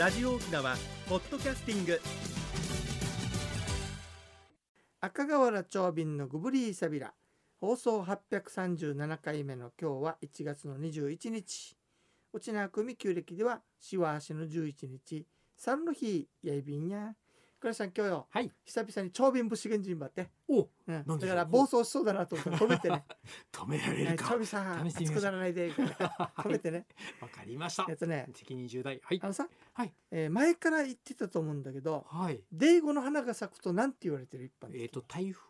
ラジオ沖縄ポッドキャスティング赤瓦長瓶のグブリーサビラ放送837回目の今日は1月の21日沖縄組旧暦ではしわ足の11日三の日やいびんや倉さん今日よ、はい、久々に長瓶節源人ばってお、うん、だから暴走しそうだなと思って止めてね 止められるか長瓶さん熱くならないで 止めてねわかりましたやつね責任重大はいあのさ、はいえー、前から言ってたと思うんだけど、はい、デイゴの花が咲くとなんて言われてる一般えっ、ー、と台風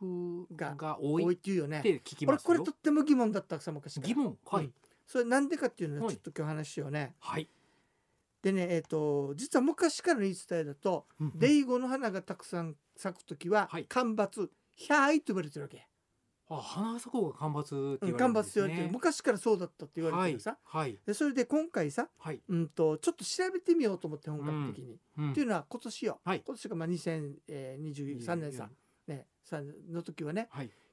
が多いっていうよねって聞きますこれとっても疑問だったさ昔疑問はい、うん、それなんでかっていうのはちょっと今日話をようねはいでね、えっ、ー、と実は昔からの言い伝えだと、デイゴの花がたくさん咲く時は、干ばつひゃーいと言われてるわけ。あ花咲くが干ばつって言われてるね、うん、干ばつってれてる昔からそうだったって言われてるさ、はい、でそれで今回さ、はい、うんとちょっと調べてみようと思って本格的に、うんうん、っていうのは今年よ、今年がまあ2023年さ、ね、の時はね、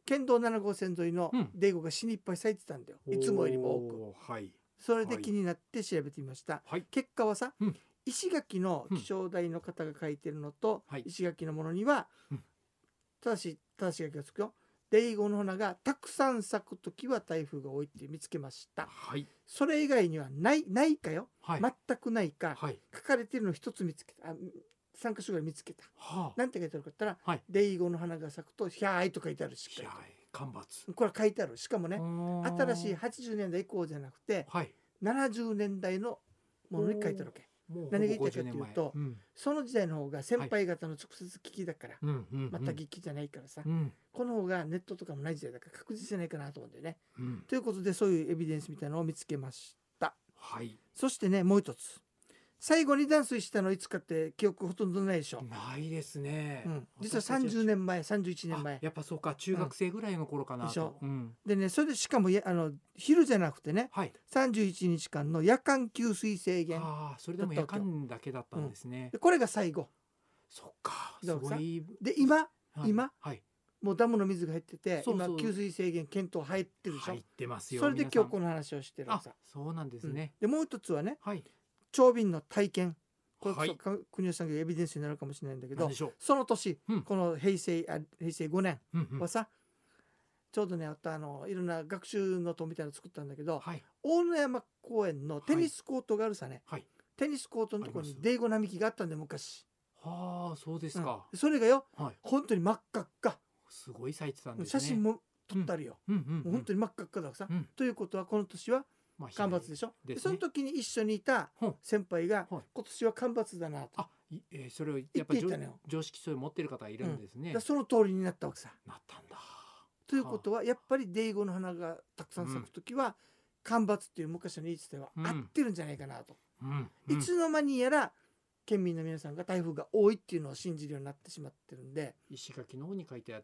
県道7号線沿いのデイゴが死にいっぱい咲いてたんだよ、いつもよりも多く。はいそれで気になって調べてみました、はい、結果はさ、うん、石垣の気象台の方が書いてるのと、うん、石垣のものには、うん、正しいだし書きがつくよデイゴの花がたくさん咲く時は台風が多いって見つけました、はい、それ以外にはないないかよ、はい、全くないか、はい、書かれてるの一つ見つけた3箇所ぐらい見つけた、はあ、なんて書いてあるかったら、はい、デイゴの花が咲くと「ひゃーい」と書いてあるしっかりと。干ばつこれは書いてあるしかもね新しい80年代以降じゃなくて、はい、70年代のものに書いてあるわけ。何が言いたいかというと、うん、その時代の方が先輩方の直接聞きだから、はい、また聞きじゃないからさ、うん、この方がネットとかもない時代だから確実じゃないかなと思うんだよね。うん、ということでそういうエビデンスみたいなのを見つけました。はい、そしてねもう一つ最後にダンスしたのいつかって記憶ほとんどないでしょないですね、うん、実は30年前31年前やっぱそうか中学生ぐらいの頃かな、うん、でしょ、うん、でねそれでしかもあの昼じゃなくてね、はい、31日間の夜間給水制限あそれでも夜間だけだったんですね、これが最後そっかすごいで今、はい、今、はい、もうダムの水が入ってて今給水制限検討入ってるでしょ入ってますよそれで今日この話をしてるさそうなんですね、でもう一つはね、はい、長瓶の体験これ、はい、国吉さんがエビデンスになるかもしれないんだけどその年、うん、この平成あ平成5年はさ、うんうん、ちょうどねあったあのいろんな学習の塔みたいなの作ったんだけど、はい、大野山公園のテニスコートがあるさね、はい、テニスコートのところにデイゴ並木があったんで昔。はあそうですか、うん、それがよ、はい、本当に真っ赤っかすごい咲いてたんです、ね、写真も撮ったりよ、うんうんうんうん、本当に真っ赤っかださ、うん、ということはこの年はまあ、干ばつでしょで、ね、その時に一緒にいた先輩が、今年は干ばつだなと。あえー、それをやっぱり常識そう持ってる方がいるんですね。うん、その通りになったわけさ。なったんだ。ということはやっぱりデイゴの花がたくさん咲く時は、干ばつっていう昔の言い伝えは合ってるんじゃないかなと。うんうん、いつの間にやら県民の皆さんが台風が多いっていうのを信じるようになってしまってるんで石垣の方に書いてあ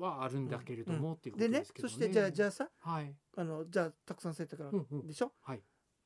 はあるんだけれども、っていうことですけどね。でねそしてじゃあじゃあさ、はい、あのじゃあたくさん咲いたから、うんうん、でしょ、はい、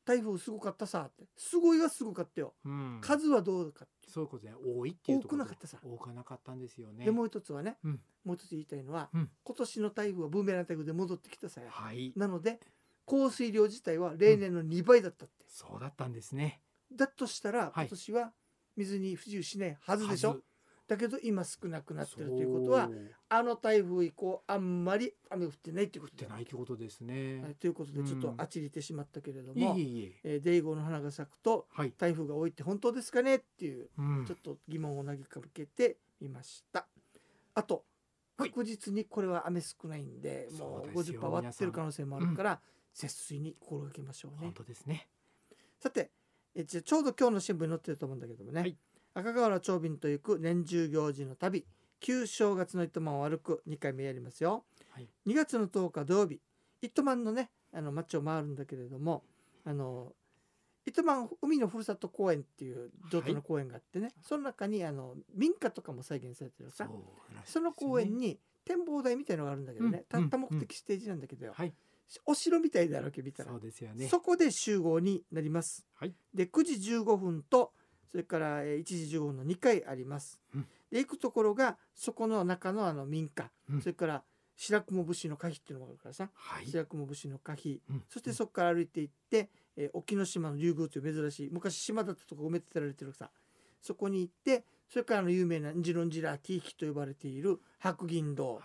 台風すごかったさってすごいはすごかったよ、うん、数はどうかそういうことで多いっていう多くなかったさ多くなかったんですよねでもう一つはね、うん、もう一つ言いたいのは、うん、今年の台風はブーメラン台風で戻ってきたさよ。はい、なので降水量自体は例年の2倍だったって、そうだったんですねだとしたら、今年は水に不自由しないはずでしょ、だけど今少なくなってるということはあの台風以降あんまり雨降ってないということないことですね、はい。ということでちょっとあちりてしまったけれども、うん、いえー、デイゴの花が咲くと、台風が多いって本当ですかねっていう、ちょっと疑問を投げかけてみました。あと確実にこれは雨少ないんで、はい、もう50%割ってる可能性もあるから、うん、節水に心がけましょうね。本当ですねさてえじゃちょうど今日の新聞に載ってると思うんだけどもね。はい赤瓦長瓶と行く年中行事の旅旧正月の糸満を歩く2回目やりますよ、はい、2月の10日土曜日糸満のねあの町を回るんだけれどもあの糸満海のふるさと公園っていう上等の公園があってね、はい、その中にあの民家とかも再現されてるさそ、ね,、の公園に展望台みたいのがあるんだけどね、うん、た目的ステージなんだけどよ、うんはい、お城みたいだろうけ見たらそうですよ、ね、そこで集合になります、はい、で9時15分とそれから1時15分の2回あります。うん、で行くところがそこの中のあの民家、うん、それから白雲武士の可碑っていうのがあるからさ、はい、白雲武士の可碑、うん、そしてそこから歩いていって、えー、沖ノ島の竜宮という珍しい昔島だったとこ埋めてられてるさそこに行ってそれからの有名なジロンジラーティーキと呼ばれている白銀堂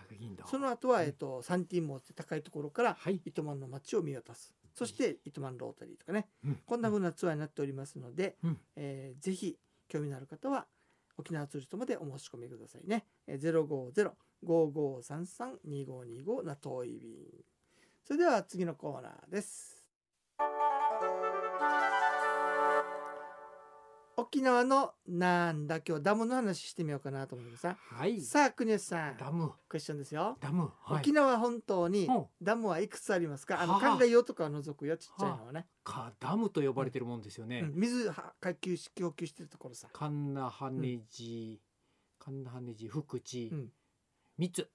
その後は、えーと、とサンティーモーって高いところから、はい、糸満の町を見渡す。そして糸満ロータリーとかね、こんな風なツアーになっておりますので、うん、えー、ぜひ興味のある方は沖縄ツーリストまでお申し込みくださいね。えー、0 5 0 5五3三2 5 2 5ナトイビそれでは次のコーナーです。沖縄のなんだ今日ダムの話してみようかなと思いますさ、はい、さあ国吉さんダムクエスチョンですよダム、はい、沖縄本当にダムはいくつありますかあの考えよとか除くよちっちゃいのはねかダムと呼ばれてるもんですよね、うんうん、水下給し供給してるところさ神奈羽地神奈羽地福地、うん、3つ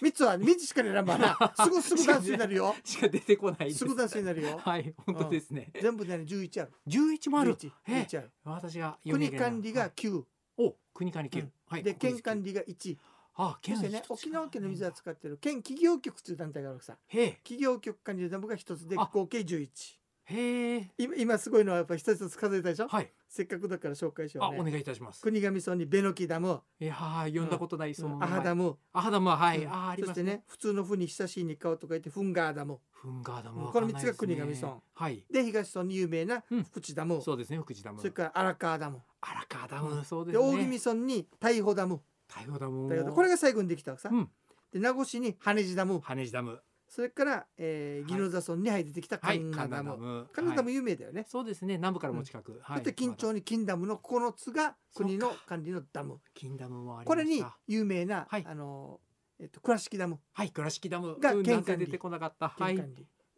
三つは三つしか選ばな。すぐすぐダンになるよ。しか出てこないす。ぐダンになるよ。はい、本当ですね。全部で十一ある。十一もある。十一ある。私が国管理が九、お、国管理九、はい。で県管理が一。ああ、県ですね、沖縄県の水は使ってる県企業局という団体があるさ。企業局管理全部が一つで合計十一。へえ。今今すごいのはやっぱ一つ一つ数えたでしょ。はい。せっかくだから紹介しようね。お願いいたします。国頭村にベノキダム、いやあ読んだことない、その名ア前。ハダム、アハダムは、はい、うあありそましてね。普通のふに久しいに顔とか言ってフンガーダム。フンガーダムんこの三つが国頭村はい。で東村に有名な福知ダム、そうですね、福知ダム。れから荒川ダム、荒川ダム、そうですね。大宜味村に大保ダム。太陽ダムも。これが最後にできたわけさ。うんで名護市に羽地ダム、羽地ダム。それから、えー、ギノザ村に入ってきたカンナダム、はい、カンナダム有名だよね、はい、そうですね南部からも近く、うんはい、そして緊張にキンダムの9つが国の管理のダムキンダムもこれに有名な、あのえっと、倉敷ダムはい倉敷ダムが県管理出てこなかった、はい、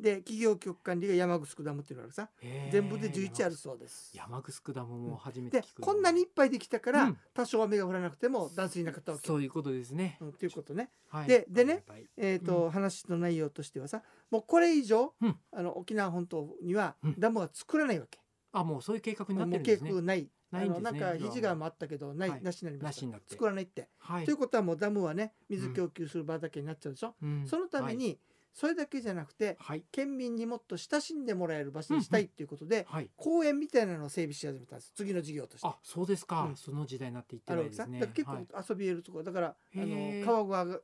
で企業局管理が山城ダムっていうのがさ全部で11あるそうです山城ダムも初めて聞く、うん、こんなにいっぱいできたから、うん、多少雨が降らなくても断水なかったわけそういうことですねと、うん、いうことね、はい、ででね、えーと話の内容としてはさもうこれ以上、あの沖縄本島にはダムは作らないわけ、あもうそういう計画になってるんですね計画ないないん、ね、なんか肘がもあったけどない、はい、なしになりました作らないって、はい、ということはもうダムはね水供給する場だけになっちゃうでしょ、うん、そのために、それだけじゃなくて、はい、県民にもっと親しんでもらえる場所にしたいということで、うんうんはい、公園みたいなのを整備し始めたんです次の事業としてあそうですか、うん、その時代になっていってるんですね結構遊びえるところだから、あの川が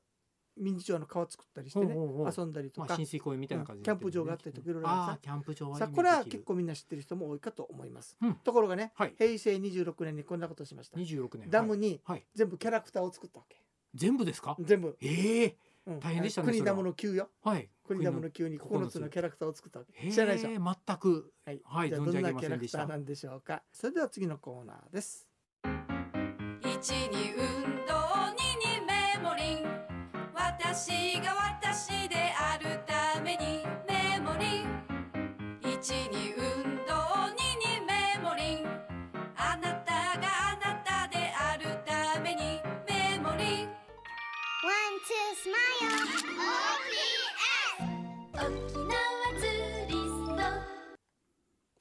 民事町の川作ったりしてね遊んだりとか、まあ、浸水公園みたいな感じ、ね、キャンプ場があったりとかいろいろあキャンプ場さこれは結構みんな知ってる人も多いかと思います、うん、ところがね、はい、平成26年にこんなことしました26年ダムに全部キャラクターを作ったわけ、はい、全部ですか全部ええー大変でしたね国玉の急よはい国玉の急に9つのキャラクターを作った知らないでしょ全くはい、はい、じゃどんなキャラクターなんでしょうかそれでは次のコーナーです一二運動二二メモリン私が私であるために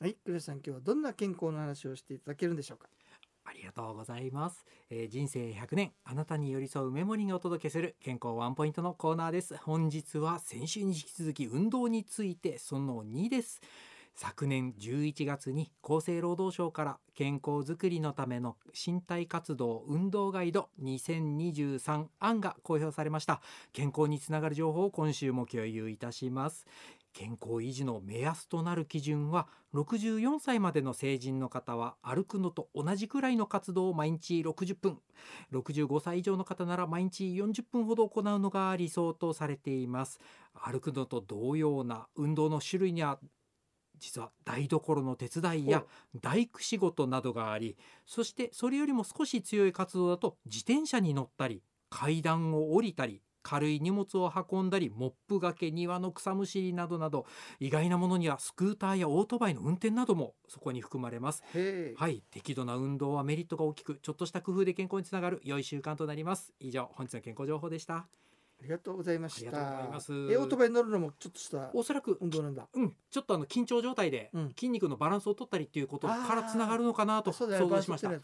はい黒さん今日はどんな健康の話をしていただけるんでしょうかありがとうございます、えー、人生100年あなたに寄り添うメモリーがお届けする健康ワンポイントのコーナーです本日は先週に引き続き運動についてその2です昨年11月に厚生労働省から健康づくりのための身体活動運動ガイド2023案が公表されました健康につながる情報を今週も共有いたします健康維持の目安となる基準は64歳までの成人の方は歩くのと同じくらいの活動を毎日60分65歳以上の方なら毎日40分ほど行うのが理想とされています歩くのと同様な運動の種類には実は台所の手伝いや大工仕事などがありそしてそれよりも少し強い活動だと自転車に乗ったり階段を降りたり軽い荷物を運んだりモップがけ庭の草むしりなどなど意外なものにはスクーターやオートバイの運転などもそこに含まれますはい適度な運動はメリットが大きくちょっとした工夫で健康につながる良い習慣となります以上本日の健康情報でしたありがとうございました。え、オートバイ乗るのもちょっとしたおそらく運動なんだ。うん、ちょっとあの緊張状態で筋肉のバランスを取ったりっていうことからつながるのかなと想像しました。はい、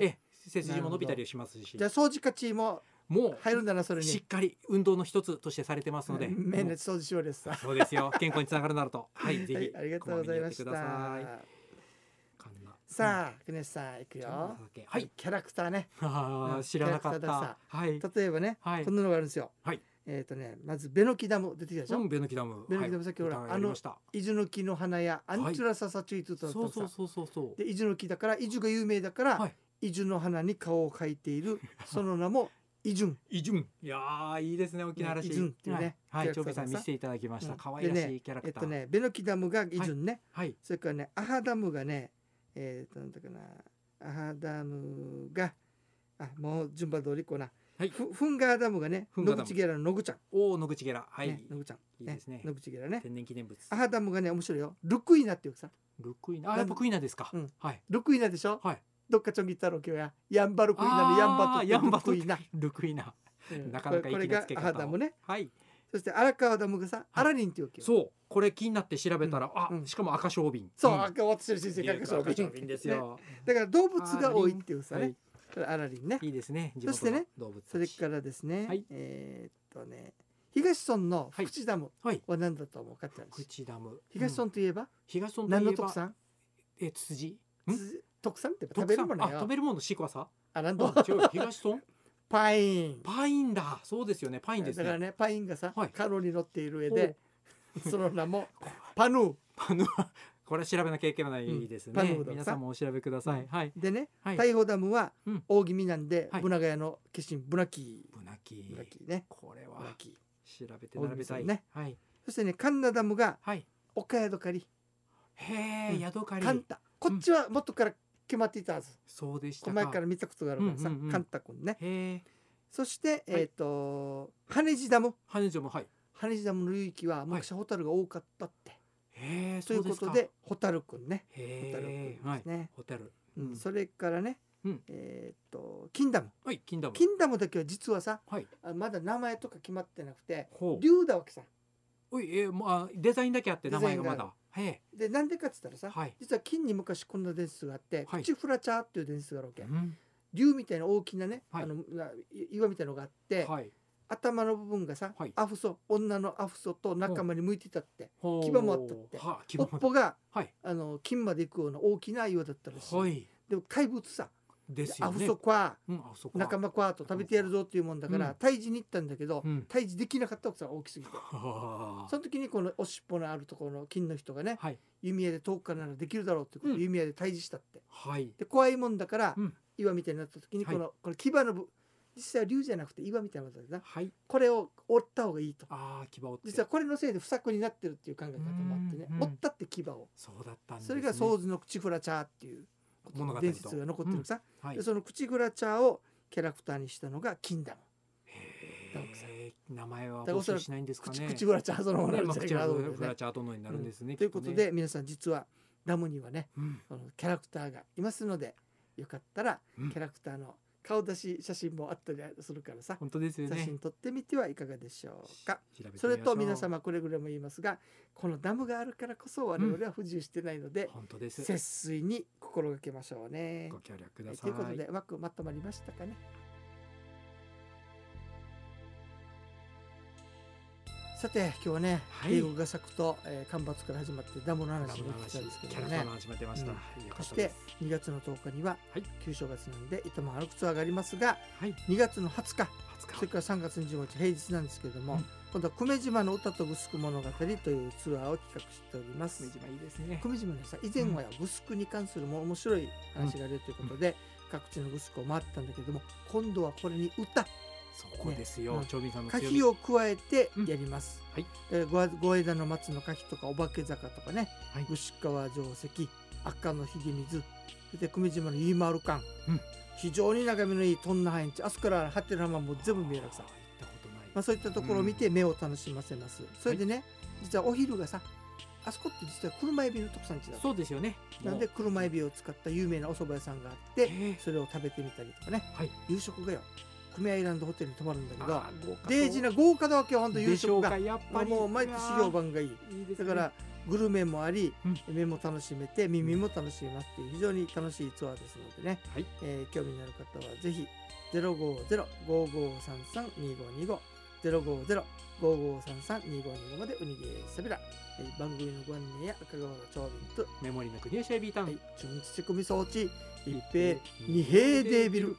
え、背筋も伸びたりしますし。じゃあ掃除家チームもう入るんだなそれにしっかり運動の一つとしてされてますので、メン掃除しようです。そうですよ。健康につながるなると、はい、ぜひ、ありがとうございました。さあ、国吉さん、いくよ。はい、キャラクターね。知らなかった。はい。例えばね、こんなのがあるんですよ。はい。えっとね、まずベノキダム出てきたでしょ。ん、ベノキダム。ベノキダム、さっきほら、あの、伊豆の木の花や、アンチュラササチュイツと。そうそうそうそうそう。で、伊豆の木だから、伊豆が有名だから、伊豆の花に顔を描いている。その名も。イジュン。イジュン。いやいいですね、沖縄らしい。イジュンっていうね。はい、長兵さん見せていただきました。可愛らしいキャラクター。えっとね、ベノキダムがイジュンね。はい。それからね、アハダムがね、えっと、なんだかな、アハダムが、あ、もう順番通りこうな。はい、フンガーダムがね野口ゲラの野口ちゃんおお野口ゲラはい、ね、野ちゃん、いいですね野口ゲラね天然記念物アハダムがね面白いよルクイナっていうさルクイナあやっぱクイナですか、うん、はいルクイナでしょはいどっかちょんぎったろうきょややんばるくいなのやんばとやんばといなルクイナ、うん、なかなかこれがアダムねはいそして荒川ダムがさ、アラニンっていうけそうこれ気になって調べたら、あしかも赤小瓶そう、うん、赤私の先生赤小瓶小ですよ、ね、だから動物が多いっていうさねアラリンねいいですねそしてね動物。それからですね、はい、えっとね東村の福知ダムは何だと思うかって話、はいはい、福知ダム東村といえば、東村といえば何の特産えー、辻辻特産って食べるものや食べるものシークワサあなんと違東村パインパインだそうですよねパインですねだからねパインがさ、カロリー乗っている上でその名も パヌーパヌー これは調べなきゃいけないですね、皆さんもお調べください、はい、でね、はい、大砲ダムは大気味なんで、ブナガヤの化身ブナキブナキブナキねこれは調べて並べたいね、はい、そしてねカンナダムが岡ヤドカリへえヤドカリカンタこっちはもっとから決まっていたはずそうでした前から見たことがあるからさ、うんうんうん、カンタ君ねそして、はい、えっ、ー、と羽地ダム羽地ダムはい羽地ダムの流域は目ホ蛍が多かったって、はい、ということで蛍君ね蛍君ですね、ホタル、うん、それからねうん、えっ、と金ンダム、はい、金ンダムキダムだけは実はさ、はい、まだ名前とか決まってなくて竜だわけさおいえー、まあデザインだけあって名前がまだ。でなんでかっつったらさ、はい、実は金に昔こんな伝説があって、はい、プチフラチャーっていう伝説があるわけ、うん、竜みたいな大きなね、はい、あの岩みたいなのがあって、頭の部分がさ、アフソ女のアフソと仲間に向いてたって牙もあったって、はあ、尾っぽが、あの金まで行くような大きな岩だったらしい、でも怪物さ、ですよね。アフソコア、うん、仲間コアと食べてやるぞっていうもんだから退治に行ったんだけど、うん、退治できなかった奥さんが大きすぎて、その時にこのおしっぽのあるところの金の人がね、はい、弓矢で遠くからならできるだろうってことで、うん、弓矢で退治したって、はい、で怖いもんだから、うん、岩みたいになった時にこのはい、この牙の部実際は竜じゃなくて岩みたいなことだな、はい、これを折った方がいいとあ牙折実はこれのせいで不作になってるっていう考え方もあってね折ったって牙をそうだったんです、ね、それが「掃除の口フラチャー」っていう。物語伝説が残ってるさ、うんはい、でそのクチグラチャーをキャラクターにしたのがキンダム。名前は募集しないんですかね。グラチャーそのものなんですね、グラチャーになるんですね。ということで皆さん実はダムにはね、あのキャラクターがいますので、よかったらキャラクターの顔出し写真もあったりするからさ本当ですよね写真撮ってみてはいかがでしょうかそれと皆様くれぐれも言いますがこのダムがあるからこそ我々は不自由してないので、うん、本当です節水に心がけましょうねご協力ください、ということで枠まとまりましたかねさて今日はね、はい、英語画策と、えー、干ばつから始まってダムの話になってたんですけどね。始めてそして2月の10日には、はい、旧正月なんで糸満歩くツアーがありますが、はい、2月の20日それから3月25日平日なんですけれども、うん、今度は久米島の歌とぐすく物語というツアーを企画しております。久米島いいですね。久米島のさ以前はぐすくに関するも面白い話があるということで、うん、各地のぐすくを回ったんだけども今度はこれに歌。そこですよ、ね、さんの牡を加えてやります、うん、はい、ごご枝の松の柿とかお化け坂とかね、はい、牛川城跡、赤のひげ水そして久米島のゆいまる館、うん、非常に眺めのいいトンナハインチあそこから八手の浜も全部見えるさまあ、そういったところを見て目を楽しませます、うん、それでね、はい、実はお昼がさあそこって実は車エビの特産地だそうですよねなんで車エビを使った有名なお蕎麦屋さんがあってそれを食べてみたりとかね、はい、夕食がよ組合ランドホテルに泊まるんだけどデージな豪華だわけよ本当夕食がやっぱもう毎年評判がいい、ね、だからグルメもあり、うん、目も楽しめて耳も楽しめますっていう非常に楽しいツアーですのでね、はい、えー、興味のある方はぜひ050-5533-2525 050-5533-2525までウニゲーサビラ、え番組のご案内や赤川の長瓶とメモリの国吉エビタン、はい、コミ仕込み装置一平二平デービル